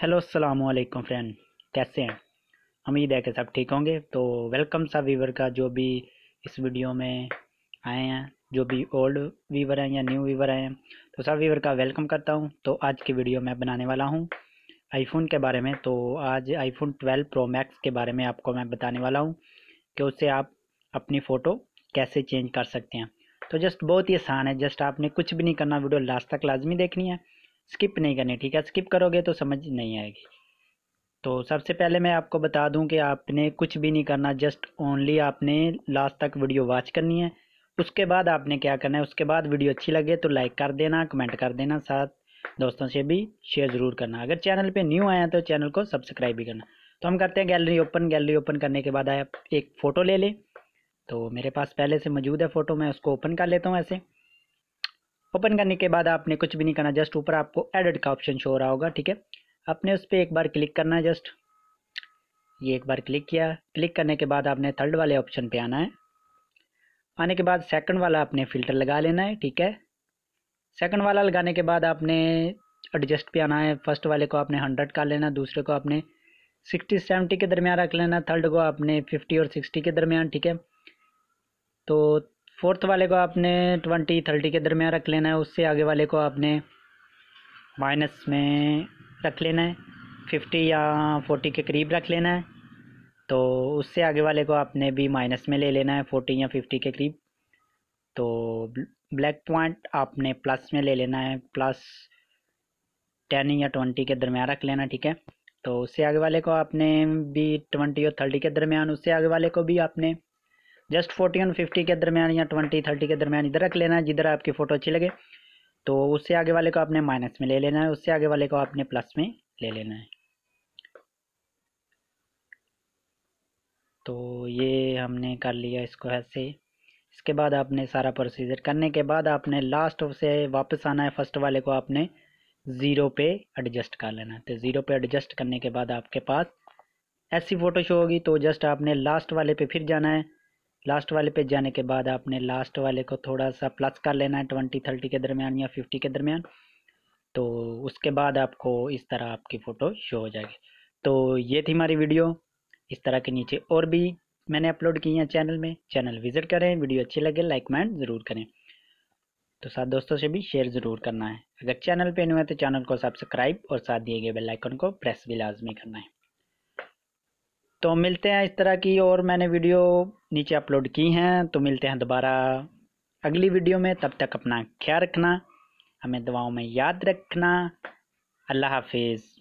hello वालेकुम friend कैसे हैं उम्मीद है कि सब ठीक होंगे तो वेलकम सा वीवर का जो भी इस वीडियो में आए हैं जो भी ओल्ड वीवर हैं या न्यू वीवर हैं तो सब वीवर का वेलकम करता हूं तो आज की वीडियो मैं बनाने वाला हूं आईफोन के बारे में तो आज आईफोन 12 प्रो मैक्स के बारे में आपको मैं बताने वाला हूँ कि उससे आप अपनी फ़ोटो कैसे चेंज कर सकते हैं तो जस्ट बहुत ही आसान है जस्ट आपने कुछ भी नहीं करना वीडियो लास्ट तक लाजमी देखनी है स्किप नहीं करनी ठीक है स्किप करोगे तो समझ नहीं आएगी तो सबसे पहले मैं आपको बता दूं कि आपने कुछ भी नहीं करना जस्ट ओनली आपने लास्ट तक वीडियो वॉच करनी है उसके बाद आपने क्या करना है उसके बाद वीडियो अच्छी लगे तो लाइक कर देना कमेंट कर देना साथ दोस्तों से भी शेयर ज़रूर करना अगर चैनल पे न्यू आया तो चैनल को सब्सक्राइब भी करना तो हम करते हैं गैलरी ओपन गैलरी ओपन करने के बाद आप एक फ़ोटो ले लें तो मेरे पास पहले से मौजूद है फ़ोटो मैं उसको ओपन कर लेता हूँ ऐसे ओपन करने के बाद आपने कुछ भी नहीं करना जस्ट ऊपर आपको एडिट का ऑप्शन शो हो रहा होगा ठीक है आपने उस पर एक बार क्लिक करना है जस्ट ये एक बार क्लिक किया क्लिक करने के बाद आपने थर्ड वाले ऑप्शन पे आना है आने के बाद सेकंड वाला आपने फ़िल्टर लगा लेना है ठीक है सेकंड वाला लगाने के बाद आपने एडजस्ट पे आना है फर्स्ट वाले को आपने हंड्रेड का लेना दूसरे को आपने सिक्सटी सेवेंटी के दरमियान रख लेना थर्ड को आपने फिफ्टी और सिक्सटी के दरमियान ठीक है तो फोर्थ वाले को आपने ट्वेंटी थर्टी के दरमियान रख लेना है उससे आगे वाले को आपने माइनस में रख लेना है फिफ्टी या फोर्टी के करीब रख लेना है तो उससे आगे वाले को आपने भी माइनस में ले लेना है फोर्टी या फिफ्टी के करीब तो ब्लैक पॉइंट आपने प्लस में ले लेना है प्लस टेन या ट्वेंटी के दरमियान रख लेना ठीक है तो उससे आगे वाले को आपने भी ट्वेंटी और थर्टी के दरमियान उससे आगे वाले को भी आपने जस्ट फोर्टी वन फिफ्टी के दरमियान या ट्वेंटी थर्टी के दरमियान इधर रख लेना है जिधर आपकी फ़ोटो अच्छी लगे तो उससे आगे वाले को आपने माइनस में ले लेना है उससे आगे वाले को आपने प्लस में ले लेना है तो ये हमने कर लिया इसको ऐसे इसके बाद आपने सारा प्रोसीजर करने के बाद आपने लास्ट से वापस आना है फर्स्ट वाले को आपने ज़ीरो पे एडजस्ट कर लेना है तो ज़ीरो पे एडजस्ट करने के बाद आपके पास ऐसी फ़ोटो शो होगी तो जस्ट आपने लास्ट वाले पे फिर जाना है लास्ट वाले पे जाने के बाद आपने लास्ट वाले को थोड़ा सा प्लस कर लेना है ट्वेंटी थर्टी के दरमियान या फिफ्टी के दरमियान तो उसके बाद आपको इस तरह आपकी फ़ोटो शो हो जाएगी तो ये थी हमारी वीडियो इस तरह के नीचे और भी मैंने अपलोड की हैं चैनल में चैनल विजिट करें वीडियो अच्छी लगे लाइक कमेंट ज़रूर करें तो साथ दोस्तों से भी शेयर ज़रूर करना है अगर चैनल पे नहीं हुआ तो चैनल को सब्सक्राइब और साथ दिए गए बेल आइकन को प्रेस भी लाजमी करना है तो मिलते हैं इस तरह की और मैंने वीडियो नीचे अपलोड की हैं तो मिलते हैं दोबारा अगली वीडियो में तब तक अपना ख्याल रखना हमें दवाओं में याद रखना अल्लाह हाफिज़